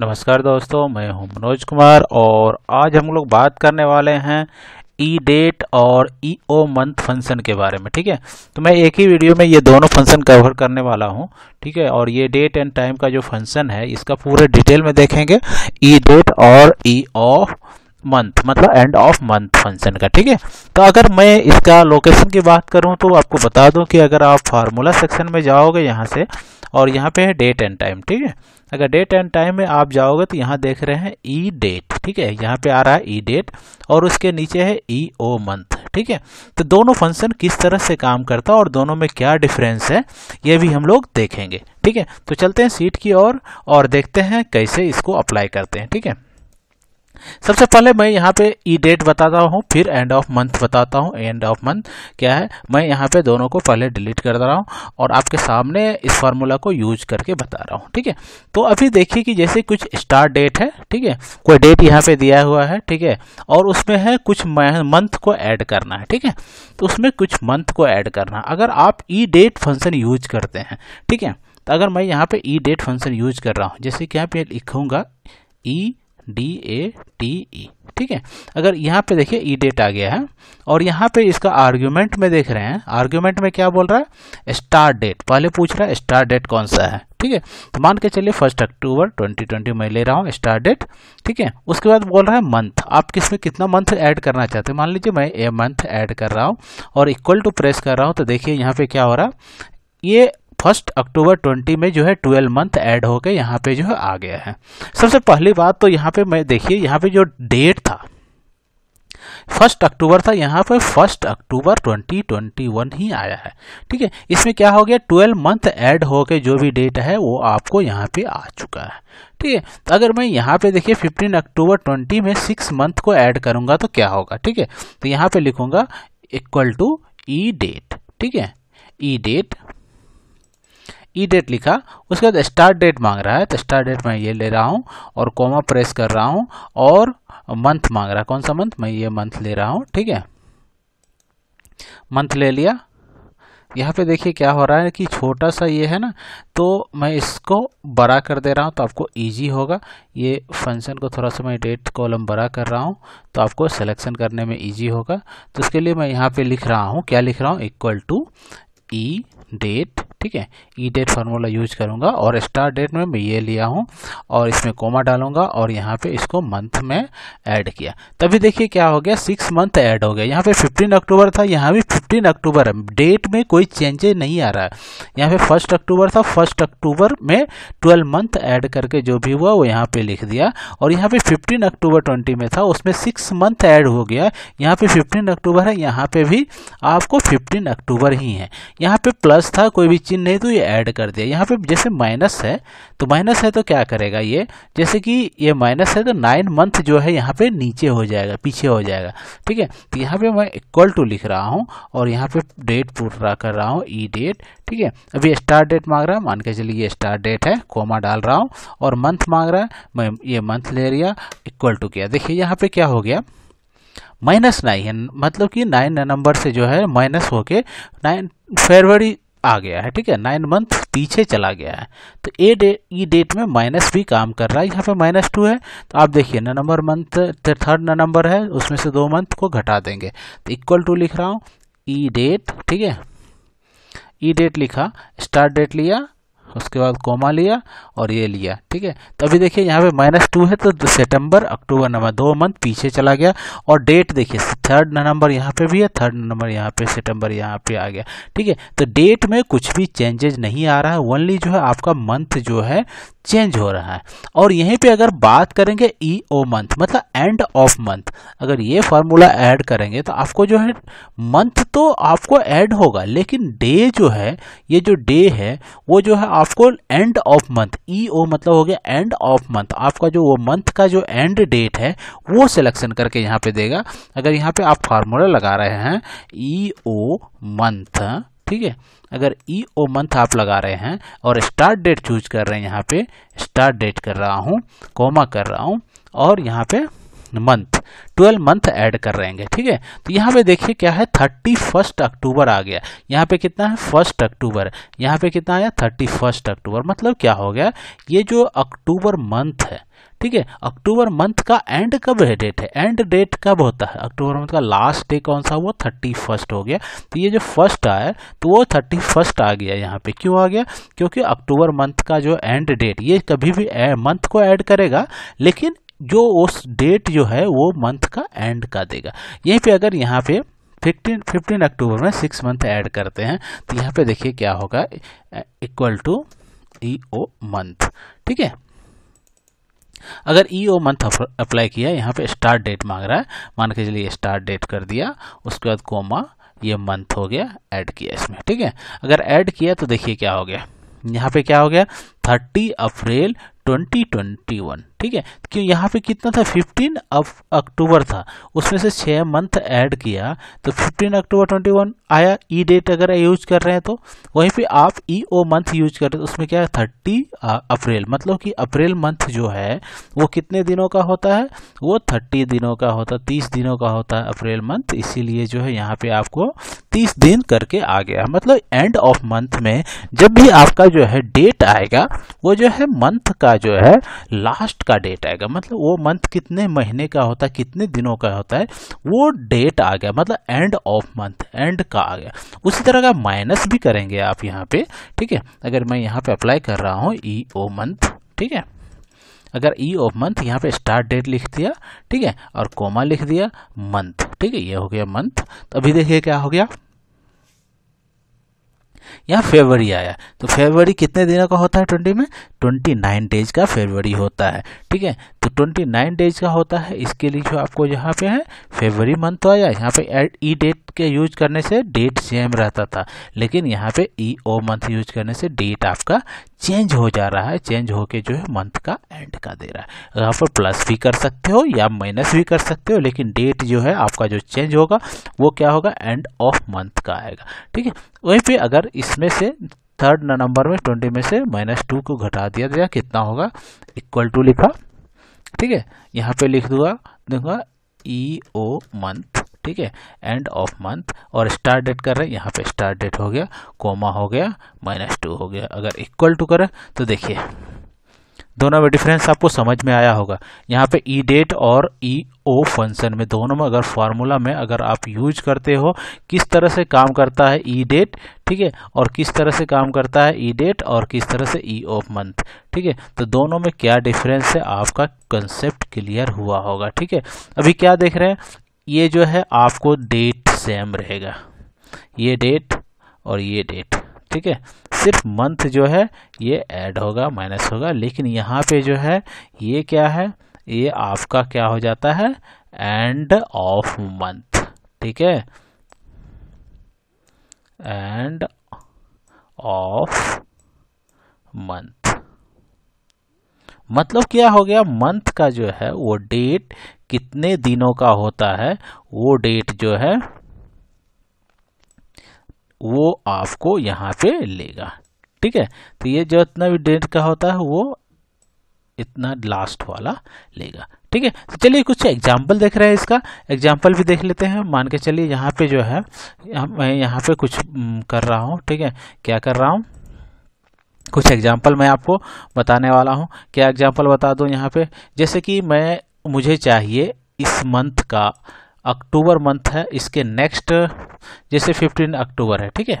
नमस्कार दोस्तों मैं हूं मनोज कुमार और आज हम लोग बात करने वाले हैं ई डेट और ई ओ मंथ फंक्शन के बारे में ठीक है तो मैं एक ही वीडियो में ये दोनों फंक्शन कवर करने वाला हूँ ठीक है और ये डेट एंड टाइम का जो फंक्शन है इसका पूरे डिटेल में देखेंगे ई डेट और ई ऑफ मंथ मतलब एंड ऑफ मंथ फंक्शन का ठीक है तो अगर मैं इसका लोकेशन की बात करूं तो आपको बता दूं कि अगर आप फार्मूला सेक्शन में जाओगे यहां से और यहां पे है डेट एंड टाइम ठीक है अगर डेट एंड टाइम में आप जाओगे तो यहाँ देख रहे हैं ई e डेट ठीक है यहाँ पे आ रहा है ई e डेट और उसके नीचे है ई ओ मंथ ठीक है तो दोनों फंक्शन किस तरह से काम करता है और दोनों में क्या डिफरेंस है ये भी हम लोग देखेंगे ठीक है तो चलते हैं सीट की ओर और, और देखते हैं कैसे इसको अप्लाई करते हैं ठीक है सबसे पहले मैं यहाँ पे ई e डेट बताता हूँ फिर एंड ऑफ मंथ बताता हूँ एंड ऑफ मंथ क्या है मैं यहाँ पे दोनों को पहले डिलीट कर रहा हूँ और आपके सामने इस फार्मूला को यूज करके बता रहा हूँ ठीक है तो अभी देखिए कि जैसे कुछ स्टार्ट डेट है ठीक है कोई डेट यहाँ पे दिया हुआ है ठीक है और उसमें है कुछ मंथ को ऐड करना है ठीक है तो उसमें कुछ मंथ को ऐड करना अगर आप ई डेट फंक्शन यूज करते हैं ठीक है तो अगर मैं यहाँ पे ई डेट फंक्शन यूज कर रहा हूँ जैसे कि यहाँ पे लिखूंगा E e D A T E ठीक है अगर यहाँ पे देखिए ई e डेट आ गया है और यहाँ पे इसका आर्ग्यूमेंट में देख रहे हैं आर्ग्यूमेंट में क्या बोल रहा है स्टार डेट पहले पूछ रहा है स्टार डेट कौन सा है ठीक है तो मान के चलिए फर्स्ट अक्टूबर 2020 मैं ले रहा हूँ स्टार डेट ठीक है उसके बाद बोल रहा है मंथ आप किस में कितना मंथ ऐड करना चाहते हैं मान लीजिए मैं ए मंथ ऐड कर रहा हूँ और इक्वल टू प्रेस कर रहा हूँ तो देखिए यहाँ पे क्या हो रहा है ये फर्स्ट अक्टूबर 20 में जो है 12 मंथ ऐड होकर यहाँ पे जो है आ गया है सबसे पहली बात तो यहाँ पे मैं देखिए यहाँ पे जो डेट था फर्स्ट अक्टूबर था यहाँ पे फर्स्ट अक्टूबर 2021 ही आया है ठीक है इसमें क्या हो गया 12 मंथ ऐड होकर जो भी डेट है वो आपको यहाँ पे आ चुका है ठीक है तो अगर मैं यहाँ पे देखिए 15 अक्टूबर 20 में सिक्स मंथ को ऐड करूँगा तो क्या होगा ठीक है तो यहाँ पे लिखूंगा इक्वल टू ई डेट ठीक है E date E e date लिखा उसके बाद स्टार्ट डेट मांग रहा है तो स्टार्ट डेट मैं ये ले रहा हूँ और कोमा प्रेस कर रहा हूँ और मंथ मांग रहा है कौन सा मंथ मैं ये मंथ ले रहा हूँ ठीक है मंथ ले लिया यहाँ पे देखिए क्या हो रहा है कि छोटा सा ये है ना तो मैं इसको बड़ा कर दे रहा हूँ तो आपको इजी होगा ये फंक्शन को थोड़ा सा मैं डेट कॉलम बड़ा कर रहा हूँ तो आपको सिलेक्शन करने में इजी होगा तो उसके लिए मैं यहाँ पे लिख रहा हूँ क्या लिख रहा हूँ इक्वल टू ई डेट ठीक है ई डेट फार्मूला यूज करूँगा और स्टार डेट में मैं ये लिया हूँ और इसमें कोमा डालूंगा और यहाँ पे इसको मंथ में ऐड किया तभी देखिए क्या हो गया सिक्स मंथ ऐड हो गया यहाँ पे फिफ्टीन अक्टूबर था यहाँ भी फिफ्टीन अक्टूबर है डेट में कोई चेंजेज नहीं आ रहा है यहाँ पे फर्स्ट अक्टूबर था फर्स्ट अक्टूबर में ट्वेल्व मंथ ऐड करके जो भी हुआ वो यहाँ पे लिख दिया और यहाँ पे फिफ्टीन अक्टूबर ट्वेंटी में था उसमें सिक्स मंथ ऐड हो गया यहाँ पे फिफ्टीन अक्टूबर है यहाँ पे भी आपको फिफ्टीन अक्टूबर ही है यहाँ पे प्लस था कोई भी चिन्ह नहीं तो ये ऐड कर दिया यहाँ पे जैसे माइनस है तो माइनस है तो क्या करेगा ये जैसे कि ये माइनस है तो नाइन मंथ जो है यहाँ पे नीचे हो जाएगा पीछे हो जाएगा ठीक है तो यहाँ पे मैं इक्वल टू लिख रहा हूँ और यहाँ पे डेट पूरा कर रहा हूँ ई e डेट ठीक है अभी स्टार्ट डेट मांग रहा है मान के चलिए ये स्टार्ट डेट है कोमा डाल रहा हूँ और मंथ मांग रहा है मैं ये मंथ ले रिया इक्वल टू किया देखिए यहाँ पे क्या हो गया माइनस नाइन मतलब कि नाइन नंबर से जो है माइनस होके नाइन फरवरी आ गया है ठीक है नाइन मंथ पीछे चला गया है तो ए डे डेट में माइनस भी काम कर रहा है यहाँ पे माइनस टू है तो आप देखिए न नंबर मंथ थर्ड न नंबर है उसमें से दो मंथ को घटा देंगे तो इक्वल टू लिख रहा हूँ ई e डेट ठीक है ई e डेट लिखा स्टार्ट डेट लिया उसके बाद कोमा लिया और ये लिया ठीक है तो अभी देखिए यहाँ पे माइनस टू है तो सितंबर अक्टूबर नवंबर दो मंथ पीछे चला गया और डेट देखिए थर्ड नंबर यहाँ पे भी है थर्ड नंबर यहाँ पे सितंबर यहाँ पे आ गया ठीक है तो डेट में कुछ भी चेंजेज नहीं आ रहा है ओनली जो है आपका मंथ जो है चेंज हो रहा है और यहीं पे अगर बात करेंगे ई ओ मंथ मतलब एंड ऑफ मंथ अगर ये फार्मूला ऐड करेंगे तो आपको जो है मंथ तो आपको ऐड होगा लेकिन डे जो है ये जो डे है वो जो है आप आपको end of month E O मतलब हो गया एंड ऑफ मंथ आपका जो वो मंथ का जो एंड डेट है वो सिलेक्शन करके यहाँ पे देगा अगर यहाँ पे आप फार्मूला लगा रहे हैं ई ओ मंथ ठीक है अगर ई ओ मंथ आप लगा रहे हैं और स्टार्ट डेट चूज कर रहे हैं यहाँ पे स्टार्ट डेट कर रहा हूँ कोमा कर रहा हूँ और यहाँ पे मंथ ट्वेल्व मंथ ऐड कर रहेंगे ठीक है तो यहाँ पे देखिए क्या है थर्टी फर्स्ट अक्टूबर आ गया यहाँ पे कितना है फर्स्ट अक्टूबर यहाँ पे कितना आया थर्टी फर्स्ट अक्टूबर मतलब क्या हो गया ये जो अक्टूबर मंथ है ठीक है अक्टूबर मंथ का एंड कब है डेट है एंड डेट कब होता है अक्टूबर मंथ का लास्ट डे कौन सा वो थर्टी फर्स्ट हो गया तो ये जो फर्स्ट आया तो वो थर्टी फर्स्ट आ गया यहाँ पे क्यों आ गया क्योंकि अक्टूबर मंथ का जो एंड डेट ये कभी भी मंथ को ऐड करेगा लेकिन जो उस डेट जो है वो मंथ का एंड का देगा यहीं पे अगर यहाँ पे फिफ्टीन फिफ्टीन अक्टूबर में सिक्स मंथ ऐड करते हैं तो यहाँ पे देखिए क्या होगा equal to E O month ठीक है अगर ई ओ मंथ अप्लाई किया यहाँ पे स्टार्ट डेट मांग रहा है मान के चलिए स्टार्ट डेट कर दिया उसके बाद कोमा ये मंथ हो गया ऐड किया इसमें ठीक है अगर ऐड किया तो देखिए क्या हो गया यहाँ पे क्या हो गया थर्टी अप्रैल 2021 ठीक है क्यों यहाँ पे कितना था 15 अफ अक्टूबर था उसमें से छः मंथ ऐड किया तो 15 अक्टूबर 21 आया ई डेट अगर यूज कर रहे हैं तो वहीं पे आप ई ओ मंथ यूज कर रहे तो उसमें क्या है थर्टी अप्रैल मतलब कि अप्रैल मंथ जो है वो कितने दिनों का होता है वो थर्टी दिनों का होता है तीस दिनों का होता है अप्रैल मंथ इसीलिए जो है यहाँ पे आपको तीस दिन करके आ गया मतलब एंड ऑफ मंथ में जब भी आपका जो है डेट आएगा वो जो है मंथ का जो है लास्ट का डेट आएगा मतलब वो मंथ कितने महीने का होता है कितने दिनों का होता है वो डेट आ गया मतलब एंड ऑफ मंथ एंड का आ गया उसी तरह का माइनस भी करेंगे आप यहाँ पे ठीक है अगर मैं यहाँ पे अप्लाई कर रहा हूँ ई ओ मंथ ठीक है अगर ई ऑफ मंथ यहाँ पे स्टार्ट डेट लिख दिया ठीक है और कोमा लिख दिया मंथ ठीक है ये हो गया मंथ तो अभी देखिए क्या हो गया या फेबरी आया तो फेबरी कितने दिनों का होता है ट्वेंटी में ट्वेंटी नाइन डेज का फेबरी होता है ठीक है तो ट्वेंटी नाइन डेज का होता है इसके लिए जो आपको यहाँ पे है फेबरी मंथ तो आया यहाँ पे एड ई डेट के यूज करने से डेट सेम रहता था लेकिन यहाँ पे ई ओ मंथ यूज करने से डेट आपका चेंज हो जा रहा है चेंज होके जो है मंथ का एंड का दे रहा है यहाँ पर प्लस भी कर सकते हो या माइनस भी कर सकते हो लेकिन डेट जो है आपका जो चेंज होगा वो क्या होगा एंड ऑफ मंथ का आएगा ठीक है वहीं पे अगर इसमें से थर्ड नंबर में ट्वेंटी में से माइनस टू को घटा दिया गया तो कितना होगा इक्वल टू लिखा ठीक है यहाँ पे लिख दूंगा दूंगा ई ओ मंथ ठीक है एंड ऑफ मंथ और स्टार्ट डेट कर रहे हैं यहाँ पे स्टार्ट डेट हो गया कोमा हो गया माइनस टू हो गया अगर इक्वल टू करें तो देखिए दोनों में डिफरेंस आपको समझ में आया होगा यहाँ पे ई e डेट और ई ओ फंक्शन में दोनों में अगर फार्मूला में अगर आप यूज करते हो किस तरह से काम करता है ई e डेट ठीक है और किस तरह से काम करता है ई e डेट और किस तरह से ई ओ मंथ ठीक है तो दोनों में क्या डिफरेंस है आपका कंसेप्ट क्लियर हुआ होगा ठीक है अभी क्या देख रहे हैं ये जो है आपको डेट सेम रहेगा ये डेट और ये डेट ठीक है सिर्फ मंथ जो है ये ऐड होगा माइनस होगा लेकिन यहाँ पे जो है ये क्या है ये आपका क्या हो जाता है एंड ऑफ मंथ ठीक है एंड ऑफ मंथ मतलब क्या हो गया मंथ का जो है वो डेट कितने दिनों का होता है वो डेट जो है वो आपको यहाँ पे लेगा ठीक है तो ये जो इतना भी डेट का होता है वो इतना लास्ट वाला लेगा ठीक है तो चलिए कुछ एग्जाम्पल देख रहे हैं इसका एग्जाम्पल भी देख लेते हैं मान के चलिए यहाँ पे जो है मैं यहाँ पे कुछ कर रहा हूँ ठीक है क्या कर रहा हूँ कुछ एग्जाम्पल मैं आपको बताने वाला हूँ क्या एग्जाम्पल बता दूँ यहाँ पे जैसे कि मैं मुझे चाहिए इस मंथ का अक्टूबर मंथ है इसके नेक्स्ट जैसे 15 अक्टूबर है ठीक है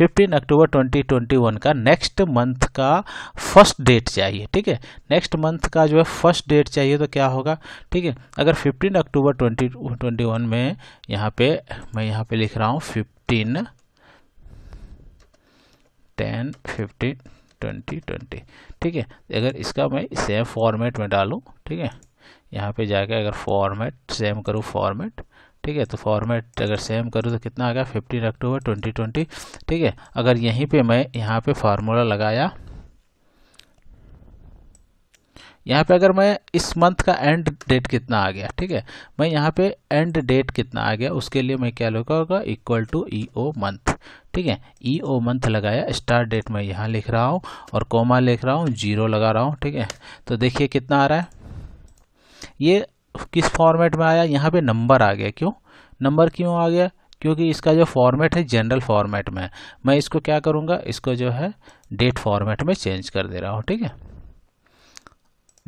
15 अक्टूबर 2021 का नेक्स्ट मंथ का फर्स्ट डेट चाहिए ठीक है नेक्स्ट मंथ का जो है फर्स्ट डेट चाहिए तो क्या होगा ठीक है अगर 15 अक्टूबर 2021 में यहाँ पे मैं यहाँ पे लिख रहा हूँ 15 10 15 ट्वेंटी ठीक है अगर इसका मैं सेम फॉर्मेट में डालूँ ठीक है यहाँ पे जाके अगर फॉर्मेट सेम करूँ फॉर्मेट ठीक है तो फॉर्मेट अगर सेम करूँ तो कितना आ गया फिफ्टीन अक्टूबर ट्वेंटी ट्वेंटी ठीक है अगर यहीं पे मैं यहाँ पे फार्मूला लगाया यहाँ पे अगर मैं इस मंथ का एंड डेट कितना आ गया ठीक है मैं यहाँ पे एंड डेट कितना आ गया उसके लिए मैं क्या लगाऊंगा equal to E O month ठीक है ई ओ मंथ लगाया स्टार्ट डेट मैं यहाँ लिख रहा हूँ और कोमा लिख रहा हूँ जीरो लगा रहा हूँ ठीक है तो देखिए कितना आ रहा है ये किस फॉर्मेट में आया यहाँ पे नंबर आ गया क्यों नंबर क्यों आ गया क्योंकि इसका जो फॉर्मेट है जनरल फॉर्मेट में मैं इसको क्या करूँगा इसको जो है डेट फॉर्मेट में चेंज कर दे रहा हूँ ठीक है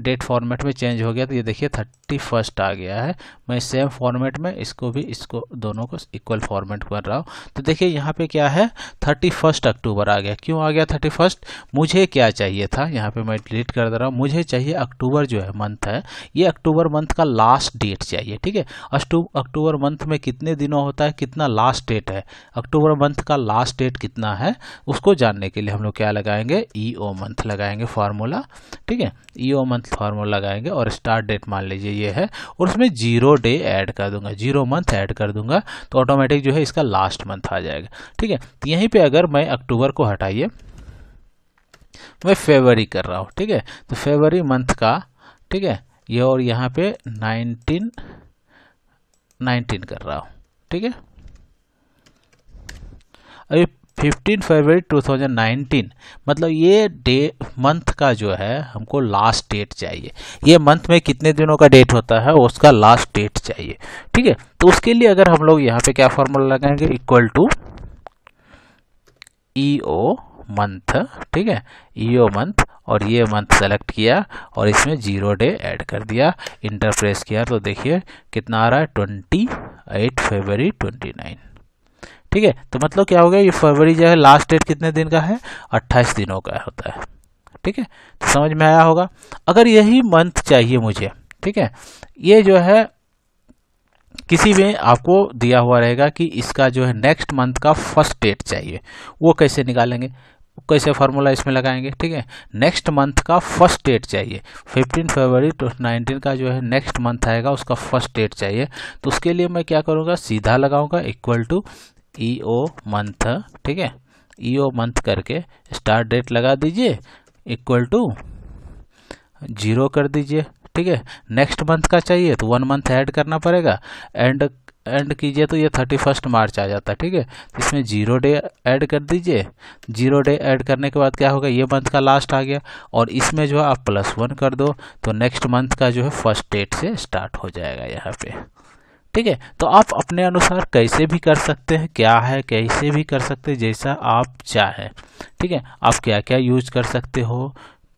डेट फॉर्मेट में चेंज हो गया तो ये देखिए थर्टी फर्स्ट आ गया है मैं सेम फॉर्मेट में इसको भी इसको दोनों को इक्वल फॉर्मेट कर रहा हूँ तो देखिए यहाँ पे क्या है थर्टी फर्स्ट अक्टूबर आ गया क्यों आ गया थर्टी फर्स्ट मुझे क्या चाहिए था यहाँ पे मैं डिलीट कर दे रहा हूँ मुझे चाहिए अक्टूबर जो है मंथ है ये अक्टूबर मंथ का लास्ट डेट चाहिए ठीक है अक्टूबर मंथ में कितने दिनों होता है कितना लास्ट डेट है अक्टूबर मंथ का लास्ट डेट कितना है उसको जानने के लिए हम लोग क्या लगाएंगे ई ओ मंथ लगाएंगे फार्मूला ठीक है ई ओ मंथ फार्मूला लगाएंगे और स्टार्ट डेट मान लीजिए ये है और उसमें जीरो डे ऐड कर दूंगा जीरो मंथ ऐड कर दूंगा तो ऑटोमेटिक जो है इसका लास्ट मंथ आ जाएगा ठीक है तो यहीं पर अगर मैं अक्टूबर को हटाइए मैं फेबरी कर रहा हूँ ठीक है तो फेबरी मंथ का ठीक है ये और यहाँ पे नाइनटीन नाइनटीन कर रहा हूँ ठीक है अभी फिफ्टीन फरवरी 2019 मतलब ये डे मंथ का जो है हमको लास्ट डेट चाहिए ये मंथ में कितने दिनों का डेट होता है उसका लास्ट डेट चाहिए ठीक है तो उसके लिए अगर हम लोग यहाँ पे क्या फॉर्मूला लगाएंगे equal to E O month ठीक है ई ओ मंथ और ये मंथ सेलेक्ट किया और इसमें जीरो डे ऐड कर दिया इंटरप्रेस किया तो देखिए कितना आ रहा है ट्वेंटी एट फरवरी ट्वेंटी नाइन ठीक है तो मतलब क्या हो गया ये फरवरी जो है लास्ट डेट कितने दिन का है अट्ठाईस दिनों का होता है ठीक है तो समझ में आया होगा अगर यही मंथ चाहिए मुझे ठीक है ये जो है किसी में आपको दिया हुआ रहेगा कि इसका जो है नेक्स्ट मंथ का फर्स्ट डेट चाहिए वो कैसे निकालेंगे कैसे फार्मूला इसमें लगाएंगे ठीक है नेक्स्ट मंथ का फर्स्ट डेट चाहिए 15 फरवरी तो का जो है नेक्स्ट मंथ आएगा उसका फर्स्ट डेट चाहिए तो उसके लिए मैं क्या करूँगा सीधा लगाऊंगा equal to E O month ठीक है ई ओ मंथ करके स्टार्ट डेट लगा दीजिए इक्वल टू जीरो कर दीजिए ठीक है नेक्स्ट मंथ का चाहिए तो वन मंथ ऐड करना पड़ेगा एंड एंड कीजिए तो ये थर्टी फर्स्ट मार्च आ जाता है ठीक है इसमें जीरो डे ऐड कर दीजिए जीरो डे ऐड करने के बाद क्या होगा ये मंथ का लास्ट आ गया और इसमें जो है आप प्लस वन कर दो तो नेक्स्ट मंथ का जो है फर्स्ट डेट से स्टार्ट हो जाएगा यहाँ पे ठीक है तो आप अपने अनुसार कैसे भी कर सकते हैं क्या है कैसे भी कर सकते हैं जैसा आप चाहें ठीक है आप क्या क्या यूज कर सकते हो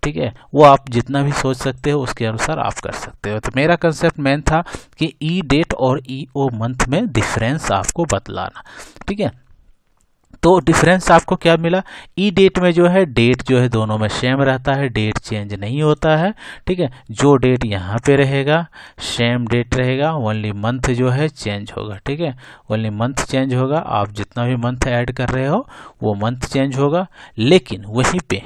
ठीक है वो आप जितना भी सोच सकते हो उसके अनुसार आप कर सकते हो तो मेरा कंसेप्ट मेन था कि ई e डेट और ई ओ मंथ में डिफरेंस आपको बतलाना ठीक है तो डिफरेंस आपको क्या मिला ई e डेट में जो है डेट जो है दोनों में सेम रहता है डेट चेंज नहीं होता है ठीक है जो डेट यहाँ पे रहेगा सेम डेट रहेगा ओनली मंथ जो है चेंज होगा ठीक है ओनली मंथ चेंज होगा आप जितना भी मंथ ऐड कर रहे हो वो मंथ चेंज होगा लेकिन वहीं पे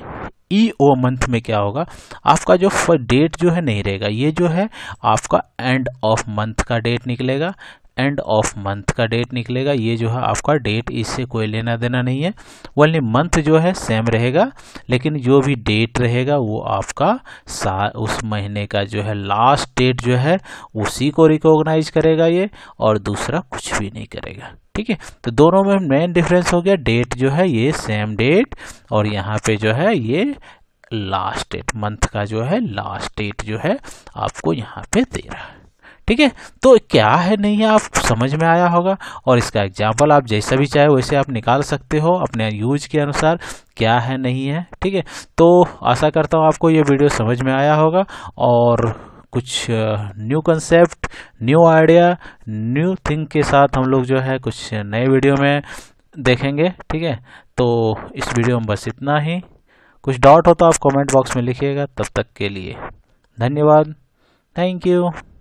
ई ओ मंथ में क्या होगा आपका जो डेट जो है नहीं रहेगा ये जो है आपका एंड ऑफ मंथ का डेट निकलेगा एंड ऑफ मंथ का डेट निकलेगा ये जो है आपका डेट इससे कोई लेना देना नहीं है ओनली मंथ जो है सेम रहेगा लेकिन जो भी डेट रहेगा वो आपका सा उस महीने का जो है लास्ट डेट जो है उसी को रिकॉग्नाइज करेगा ये और दूसरा कुछ भी नहीं करेगा ठीक है तो दोनों में मेन डिफरेंस हो गया डेट जो है ये सेम डेट और यहाँ पे जो है ये लास्ट डेट मंथ का जो है लास्ट डेट जो है आपको यहाँ पे दे रहा है ठीक है तो क्या है नहीं है आप समझ में आया होगा और इसका एग्जाम्पल आप जैसा भी चाहे वैसे आप निकाल सकते हो अपने यूज के अनुसार क्या है नहीं है ठीक है तो आशा करता हूँ आपको ये वीडियो समझ में आया होगा और कुछ new concept new idea new thing के साथ हम लोग जो है कुछ नए वीडियो में देखेंगे ठीक है तो इस वीडियो में बस इतना ही कुछ डाउट हो तो आप कमेंट बॉक्स में लिखिएगा तब तक के लिए धन्यवाद थैंक यू